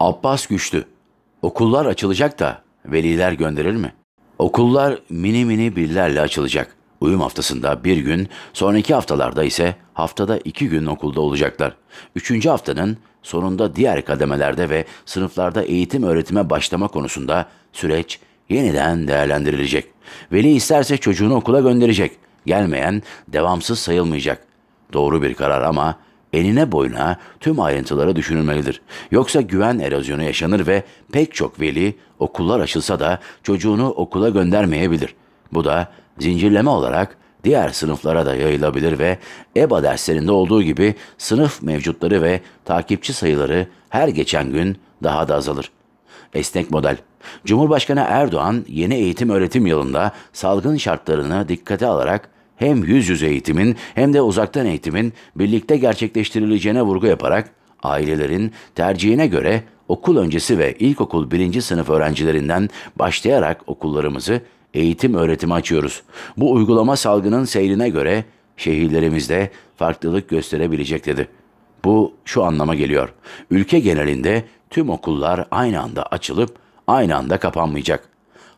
Abbas güçlü. Okullar açılacak da veliler gönderir mi? Okullar mini mini birlerle açılacak. Uyum haftasında bir gün, sonraki haftalarda ise haftada iki gün okulda olacaklar. Üçüncü haftanın sonunda diğer kademelerde ve sınıflarda eğitim öğretime başlama konusunda süreç yeniden değerlendirilecek. Veli isterse çocuğunu okula gönderecek. Gelmeyen devamsız sayılmayacak. Doğru bir karar ama enine boyuna tüm ayrıntılara düşünülmelidir. Yoksa güven erozyonu yaşanır ve pek çok veli okullar açılsa da çocuğunu okula göndermeyebilir. Bu da zincirleme olarak diğer sınıflara da yayılabilir ve EBA derslerinde olduğu gibi sınıf mevcutları ve takipçi sayıları her geçen gün daha da azalır. Esnek model Cumhurbaşkanı Erdoğan yeni eğitim öğretim yılında salgın şartlarını dikkate alarak hem yüz yüze eğitimin hem de uzaktan eğitimin birlikte gerçekleştirileceğine vurgu yaparak ailelerin tercihine göre okul öncesi ve ilkokul birinci sınıf öğrencilerinden başlayarak okullarımızı eğitim öğretimi açıyoruz. Bu uygulama salgının seyrine göre şehirlerimizde farklılık gösterebilecek dedi. Bu şu anlama geliyor. Ülke genelinde tüm okullar aynı anda açılıp aynı anda kapanmayacak.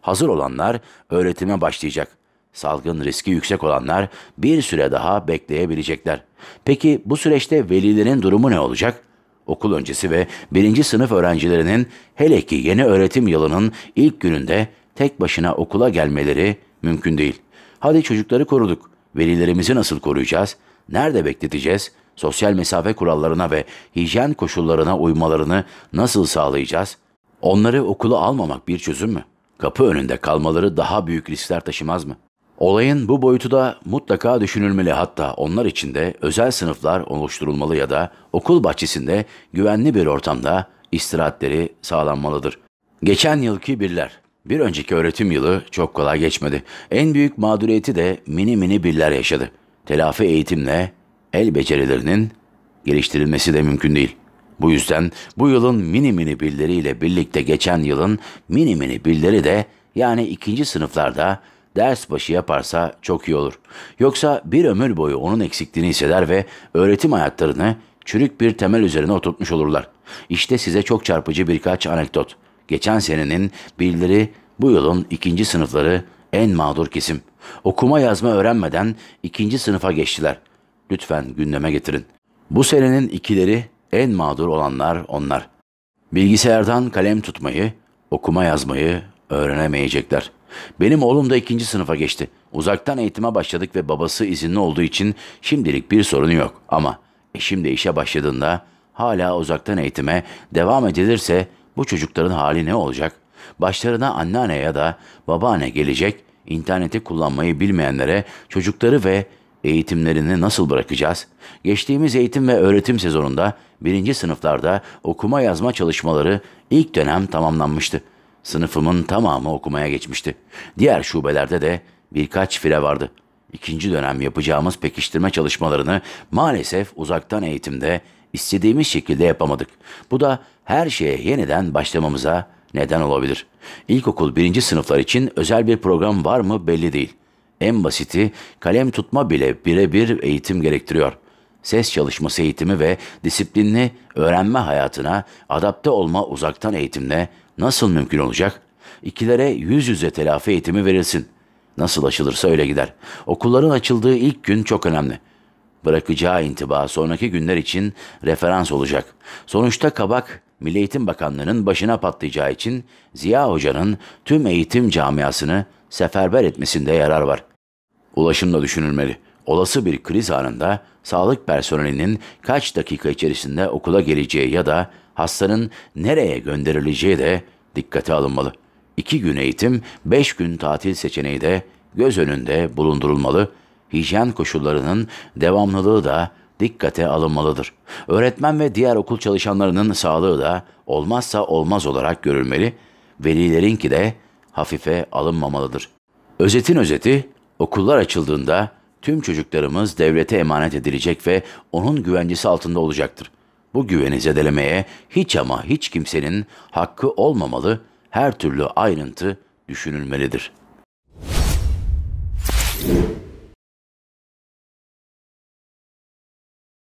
Hazır olanlar öğretime başlayacak. Salgın riski yüksek olanlar bir süre daha bekleyebilecekler. Peki bu süreçte velilerin durumu ne olacak? Okul öncesi ve birinci sınıf öğrencilerinin hele ki yeni öğretim yılının ilk gününde tek başına okula gelmeleri mümkün değil. Hadi çocukları koruduk. Velilerimizi nasıl koruyacağız? Nerede bekleteceğiz? Sosyal mesafe kurallarına ve hijyen koşullarına uymalarını nasıl sağlayacağız? Onları okula almamak bir çözüm mü? Kapı önünde kalmaları daha büyük riskler taşımaz mı? Olayın bu boyutu da mutlaka düşünülmeli hatta onlar için de özel sınıflar oluşturulmalı ya da okul bahçesinde güvenli bir ortamda istirahatleri sağlanmalıdır. Geçen yılki birler. Bir önceki öğretim yılı çok kolay geçmedi. En büyük mağduriyeti de mini mini birler yaşadı. Telafi eğitimle el becerilerinin geliştirilmesi de mümkün değil. Bu yüzden bu yılın mini mini billeriyle birlikte geçen yılın mini mini billeri de yani ikinci sınıflarda ders başı yaparsa çok iyi olur. Yoksa bir ömür boyu onun eksikliğini hisseder ve öğretim hayatlarını çürük bir temel üzerine oturtmuş olurlar. İşte size çok çarpıcı birkaç anekdot. Geçen senenin birileri bu yılın ikinci sınıfları en mağdur kesim. Okuma yazma öğrenmeden ikinci sınıfa geçtiler. Lütfen gündeme getirin. Bu senenin ikileri en mağdur olanlar onlar. Bilgisayardan kalem tutmayı, okuma yazmayı öğrenemeyecekler.'' Benim oğlum da ikinci sınıfa geçti. Uzaktan eğitime başladık ve babası izinli olduğu için şimdilik bir sorunu yok. Ama eşim de işe başladığında hala uzaktan eğitime devam edilirse bu çocukların hali ne olacak? Başlarına anneanne ya da babaanne gelecek, interneti kullanmayı bilmeyenlere çocukları ve eğitimlerini nasıl bırakacağız? Geçtiğimiz eğitim ve öğretim sezonunda birinci sınıflarda okuma yazma çalışmaları ilk dönem tamamlanmıştı. Sınıfımın tamamı okumaya geçmişti. Diğer şubelerde de birkaç file vardı. İkinci dönem yapacağımız pekiştirme çalışmalarını maalesef uzaktan eğitimde istediğimiz şekilde yapamadık. Bu da her şeye yeniden başlamamıza neden olabilir. İlkokul birinci sınıflar için özel bir program var mı belli değil. En basiti kalem tutma bile birebir eğitim gerektiriyor. Ses çalışması eğitimi ve disiplinli öğrenme hayatına adapte olma uzaktan eğitimle Nasıl mümkün olacak? İkilere yüz yüze telafi eğitimi verilsin. Nasıl açılırsa öyle gider. Okulların açıldığı ilk gün çok önemli. Bırakacağı intiba sonraki günler için referans olacak. Sonuçta kabak Milli Eğitim Bakanlığı'nın başına patlayacağı için Ziya Hoca'nın tüm eğitim camiasını seferber etmesinde yarar var. Ulaşım da düşünülmeli. Olası bir kriz anında sağlık personelinin kaç dakika içerisinde okula geleceği ya da hastanın nereye gönderileceği de dikkate alınmalı. İki gün eğitim, beş gün tatil seçeneği de göz önünde bulundurulmalı. Hijyen koşullarının devamlılığı da dikkate alınmalıdır. Öğretmen ve diğer okul çalışanlarının sağlığı da olmazsa olmaz olarak görülmeli, velilerinki de hafife alınmamalıdır. Özetin özeti, okullar açıldığında tüm çocuklarımız devlete emanet edilecek ve onun güvencesi altında olacaktır. Bu güveni zedelemeye hiç ama hiç kimsenin hakkı olmamalı, her türlü ayrıntı düşünülmelidir.